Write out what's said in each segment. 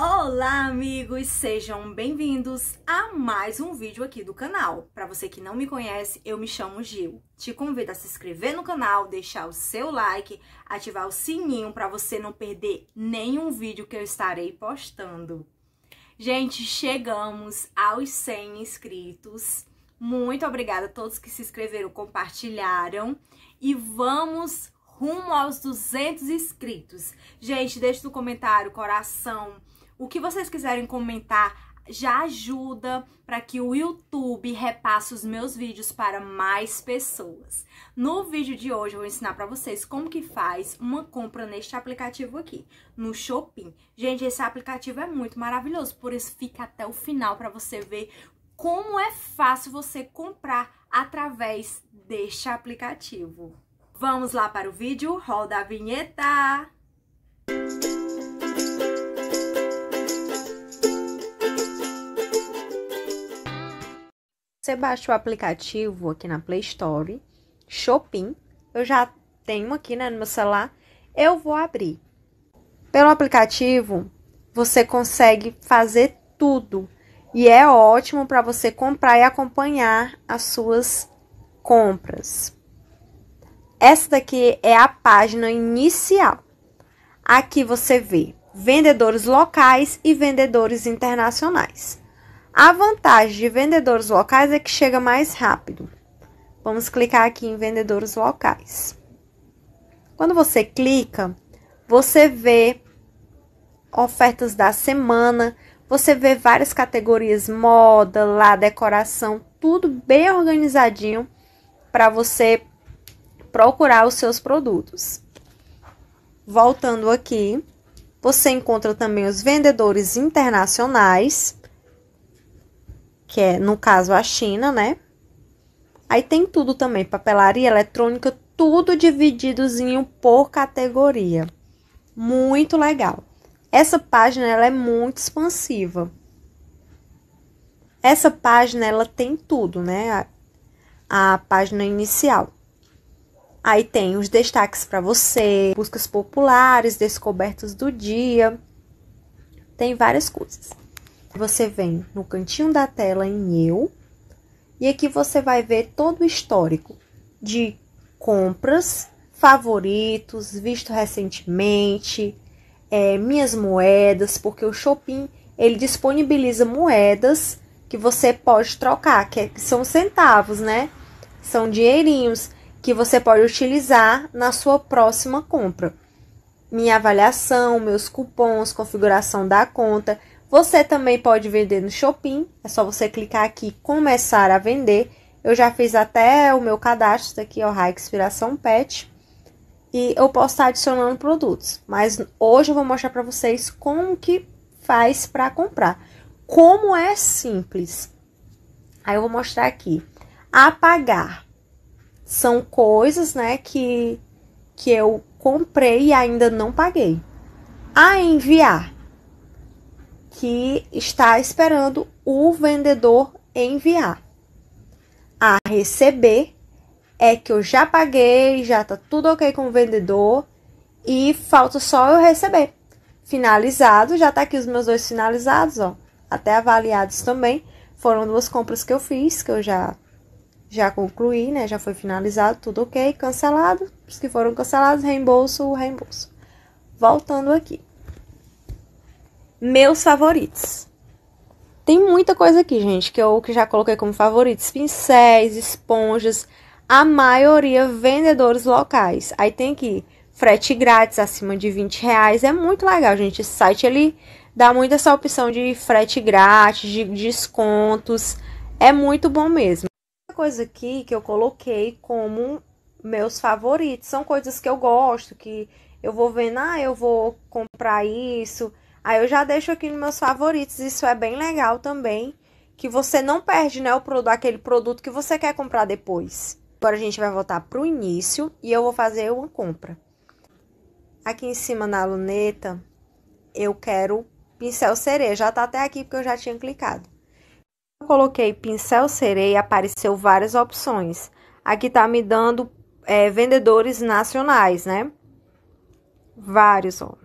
Olá, amigos! Sejam bem-vindos a mais um vídeo aqui do canal. Para você que não me conhece, eu me chamo Gil. Te convido a se inscrever no canal, deixar o seu like, ativar o sininho para você não perder nenhum vídeo que eu estarei postando. Gente, chegamos aos 100 inscritos. Muito obrigada a todos que se inscreveram, compartilharam e vamos rumo aos 200 inscritos. Gente, deixe no comentário coração, o que vocês quiserem comentar já ajuda para que o YouTube repasse os meus vídeos para mais pessoas. No vídeo de hoje eu vou ensinar para vocês como que faz uma compra neste aplicativo aqui, no Shopping. Gente, esse aplicativo é muito maravilhoso, por isso fica até o final para você ver como é fácil você comprar através deste aplicativo. Vamos lá para o vídeo, roda a vinheta! Música Você baixa o aplicativo aqui na Play Store, Shopping. Eu já tenho aqui né, no meu celular. Eu vou abrir. Pelo aplicativo, você consegue fazer tudo. E é ótimo para você comprar e acompanhar as suas compras. Essa daqui é a página inicial. Aqui você vê vendedores locais e vendedores internacionais. A vantagem de vendedores locais é que chega mais rápido. Vamos clicar aqui em vendedores locais. Quando você clica, você vê ofertas da semana, você vê várias categorias moda, lá decoração, tudo bem organizadinho para você procurar os seus produtos. Voltando aqui, você encontra também os vendedores internacionais que é, no caso, a China, né? Aí tem tudo também, papelaria, eletrônica, tudo divididozinho por categoria. Muito legal. Essa página ela é muito expansiva. Essa página ela tem tudo, né? A, a página inicial. Aí tem os destaques para você, buscas populares, descobertas do dia. Tem várias coisas. Você vem no cantinho da tela em Eu e aqui você vai ver todo o histórico de compras, favoritos, visto recentemente, é, minhas moedas, porque o Shopping ele disponibiliza moedas que você pode trocar, é, que são centavos, né? São dinheirinhos que você pode utilizar na sua próxima compra. Minha avaliação, meus cupons, configuração da conta. Você também pode vender no Shopping, é só você clicar aqui começar a vender. Eu já fiz até o meu cadastro tá aqui, o High Inspiração Pet. E eu posso estar adicionando produtos, mas hoje eu vou mostrar para vocês como que faz para comprar. Como é simples. Aí eu vou mostrar aqui. Apagar. São coisas, né, que que eu comprei e ainda não paguei. A enviar que está esperando o vendedor enviar. A receber é que eu já paguei, já tá tudo ok com o vendedor e falta só eu receber. Finalizado, já tá aqui os meus dois finalizados, ó. Até avaliados também. Foram duas compras que eu fiz, que eu já já concluí, né? Já foi finalizado, tudo ok. Cancelado. Os que foram cancelados, reembolso, reembolso. Voltando aqui meus favoritos. Tem muita coisa aqui, gente, que eu que já coloquei como favoritos: pincéis, esponjas, a maioria vendedores locais. Aí tem aqui frete grátis acima de 20 reais. É muito legal, gente. Esse site ele dá muito essa opção de frete grátis, de descontos. É muito bom mesmo. Outra coisa aqui que eu coloquei como meus favoritos são coisas que eu gosto, que eu vou vendo, ah, eu vou comprar isso. Aí eu já deixo aqui nos meus favoritos, isso é bem legal também, que você não perde, né, o aquele produto que você quer comprar depois. Agora a gente vai voltar pro início e eu vou fazer uma compra. Aqui em cima na luneta, eu quero pincel sereia, já tá até aqui porque eu já tinha clicado. Eu coloquei pincel sereia, apareceu várias opções. Aqui tá me dando é, vendedores nacionais, né? Vários, ó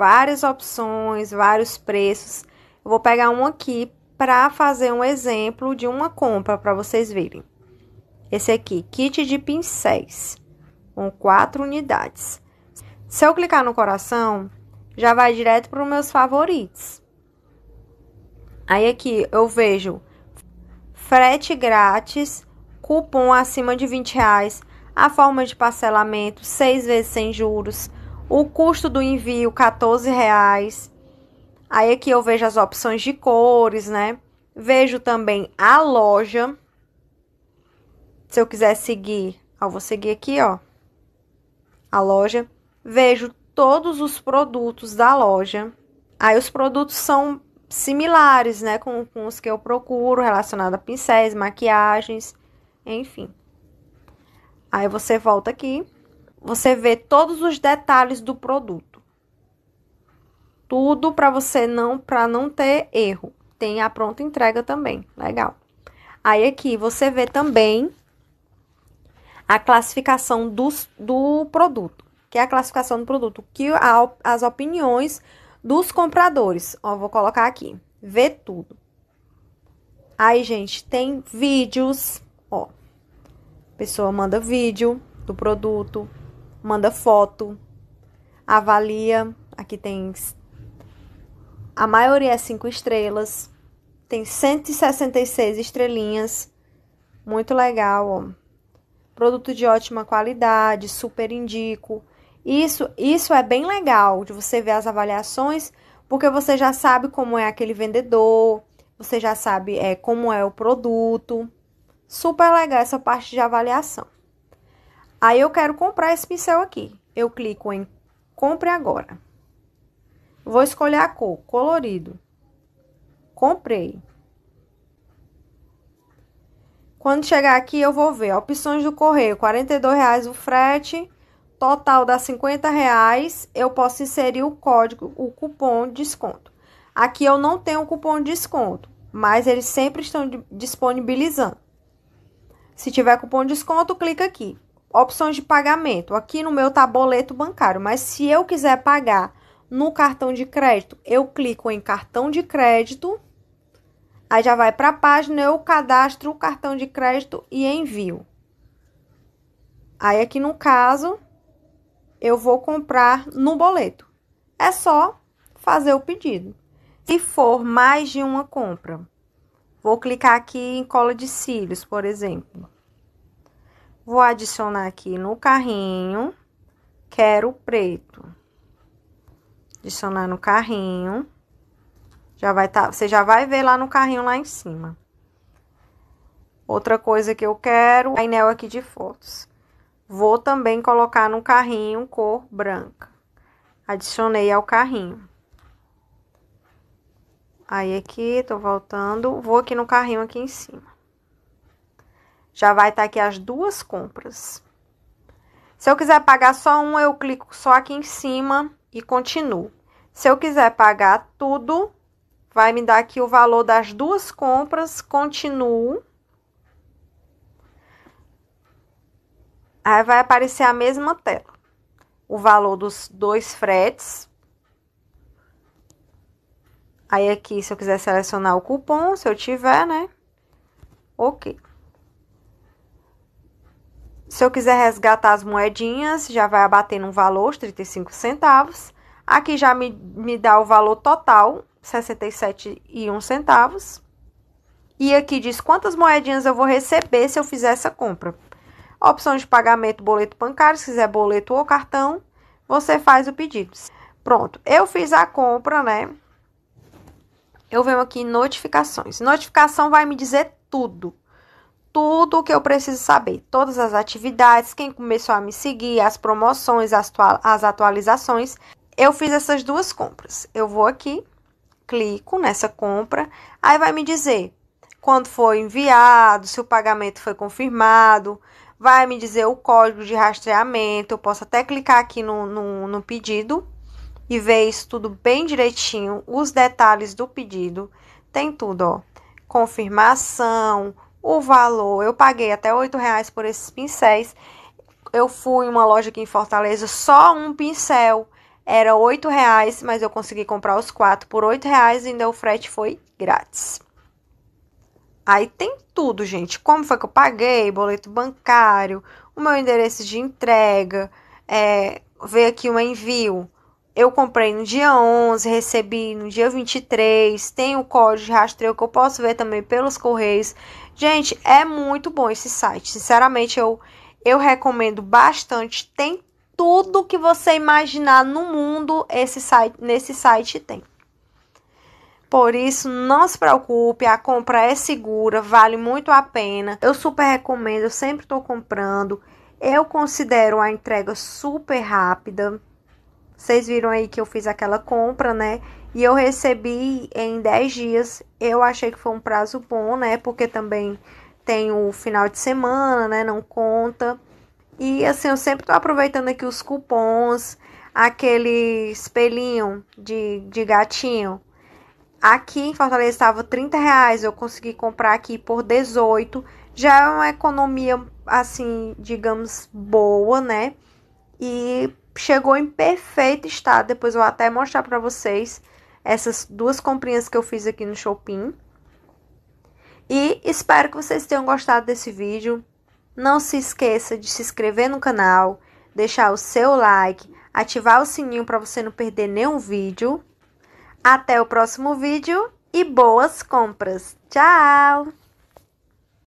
várias opções, vários preços. Eu vou pegar um aqui para fazer um exemplo de uma compra para vocês verem. Esse aqui, kit de pincéis, com quatro unidades. Se eu clicar no coração, já vai direto para os meus favoritos. Aí aqui eu vejo frete grátis, cupom acima de 20 reais, a forma de parcelamento, seis vezes sem juros, o custo do envio, 14 reais. Aí aqui eu vejo as opções de cores, né? Vejo também a loja. Se eu quiser seguir, eu vou seguir aqui, ó. A loja. Vejo todos os produtos da loja. Aí os produtos são similares, né? Com, com os que eu procuro, relacionado a pincéis, maquiagens, enfim. Aí você volta aqui você vê todos os detalhes do produto. Tudo para você não para não ter erro. Tem a pronta entrega também, legal. Aí aqui você vê também a classificação dos, do produto, que é a classificação do produto, que a, as opiniões dos compradores. Ó, vou colocar aqui, vê tudo. Aí, gente, tem vídeos, ó. A pessoa manda vídeo do produto, manda foto, avalia. Aqui tem a maioria é cinco estrelas, tem 166 estrelinhas, muito legal. Ó. Produto de ótima qualidade, super indico. Isso, isso é bem legal de você ver as avaliações, porque você já sabe como é aquele vendedor, você já sabe é, como é o produto. Super legal essa parte de avaliação. Aí eu quero comprar esse pincel aqui. Eu clico em compre agora. Vou escolher a cor, colorido. Comprei. Quando chegar aqui, eu vou ver opções do correio, R$ reais o frete, total dá R$ reais. Eu posso inserir o código, o cupom de desconto. Aqui eu não tenho cupom de desconto, mas eles sempre estão disponibilizando. Se tiver cupom de desconto, clica aqui opções de pagamento. Aqui no meu tá boleto bancário, mas se eu quiser pagar no cartão de crédito, eu clico em cartão de crédito. Aí já vai para a página, eu cadastro o cartão de crédito e envio. Aí aqui no caso, eu vou comprar no boleto. É só fazer o pedido. Se for mais de uma compra, vou clicar aqui em cola de cílios, por exemplo. Vou adicionar aqui no carrinho, quero preto. Adicionar no carrinho. Já vai tá, você já vai ver lá no carrinho lá em cima. Outra coisa que eu quero, painel aqui de fotos. Vou também colocar no carrinho cor branca. Adicionei ao carrinho. Aí aqui, tô voltando, vou aqui no carrinho aqui em cima já vai estar tá aqui as duas compras. Se eu quiser pagar só uma, eu clico só aqui em cima e continuo. Se eu quiser pagar tudo, vai me dar aqui o valor das duas compras, continuo. Aí vai aparecer a mesma tela. O valor dos dois fretes. Aí aqui, se eu quiser selecionar o cupom, se eu tiver, né? Ok. Se eu quiser resgatar as moedinhas, já vai abater um valor, 35 centavos. Aqui já me, me dá o valor total, 67,1 centavos. E aqui diz quantas moedinhas eu vou receber se eu fizer essa compra. Opção de pagamento, boleto bancário, se quiser boleto ou cartão, você faz o pedido. Pronto, eu fiz a compra, né? Eu venho aqui em notificações. Notificação vai me dizer tudo tudo o que eu preciso saber, todas as atividades, quem começou a me seguir, as promoções, as, as atualizações. Eu fiz essas duas compras. Eu vou aqui, clico nessa compra, aí vai me dizer quando foi enviado, se o pagamento foi confirmado, vai me dizer o código de rastreamento. Eu posso até clicar aqui no, no, no pedido e ver isso tudo bem direitinho, os detalhes do pedido. Tem tudo, ó. Confirmação, o valor. Eu paguei até oito reais por esses pincéis. Eu fui em uma loja aqui em Fortaleza, só um pincel era oito reais, mas eu consegui comprar os quatro por oito reais e ainda o frete foi grátis. Aí tem tudo, gente. Como foi que eu paguei? Boleto bancário, o meu endereço de entrega, é, veio aqui o um envio eu comprei no dia 11, recebi no dia 23, tem o código de rastreio que eu posso ver também pelos correios. Gente, é muito bom esse site. Sinceramente, eu eu recomendo bastante. Tem tudo que você imaginar no mundo, esse site, nesse site tem. Por isso, não se preocupe, a compra é segura, vale muito a pena. Eu super recomendo, eu sempre estou comprando. Eu considero a entrega super rápida. Vocês viram aí que eu fiz aquela compra, né? E eu recebi em 10 dias. Eu achei que foi um prazo bom, né? Porque também tem o final de semana, né? Não conta. E assim, eu sempre tô aproveitando aqui os cupons, aquele espelhinho de, de gatinho. Aqui em Fortaleza estava 30 reais, eu consegui comprar aqui por 18. Já é uma economia, assim, digamos, boa, né? E chegou em perfeito estado. Depois eu vou até mostrar para vocês essas duas comprinhas que eu fiz aqui no Shopping. E espero que vocês tenham gostado desse vídeo. Não se esqueça de se inscrever no canal, deixar o seu like, ativar o sininho para você não perder nenhum vídeo. Até o próximo vídeo e boas compras. Tchau!